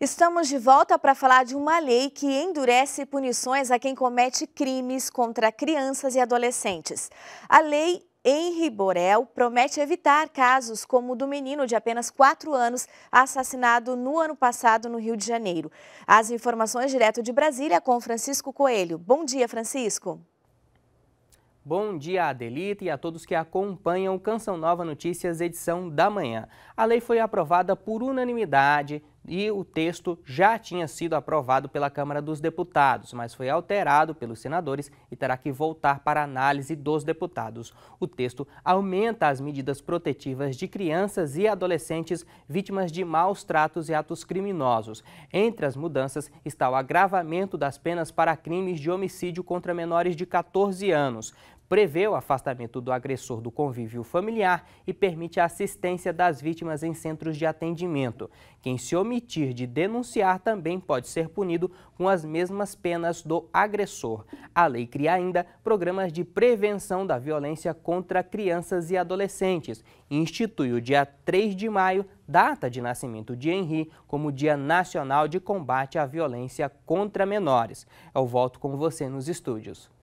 Estamos de volta para falar de uma lei que endurece punições a quem comete crimes contra crianças e adolescentes. A lei Henri Borel promete evitar casos como o do menino de apenas 4 anos assassinado no ano passado no Rio de Janeiro. As informações direto de Brasília com Francisco Coelho. Bom dia, Francisco. Bom dia, Adelita, e a todos que acompanham Canção Nova Notícias, edição da manhã. A lei foi aprovada por unanimidade e o texto já tinha sido aprovado pela Câmara dos Deputados, mas foi alterado pelos senadores e terá que voltar para análise dos deputados. O texto aumenta as medidas protetivas de crianças e adolescentes vítimas de maus tratos e atos criminosos. Entre as mudanças está o agravamento das penas para crimes de homicídio contra menores de 14 anos prevê o afastamento do agressor do convívio familiar e permite a assistência das vítimas em centros de atendimento. Quem se omitir de denunciar também pode ser punido com as mesmas penas do agressor. A lei cria ainda programas de prevenção da violência contra crianças e adolescentes e institui o dia 3 de maio, data de nascimento de Henri, como Dia Nacional de Combate à Violência contra Menores. Eu volto com você nos estúdios.